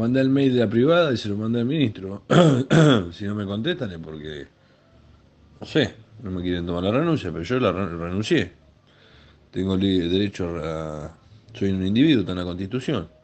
mandé el mail de la privada y se lo mandé al ministro. si no me contestan es porque, no sé, no me quieren tomar la renuncia, pero yo la renuncié. Tengo derecho a... Soy un individuo, está en la constitución.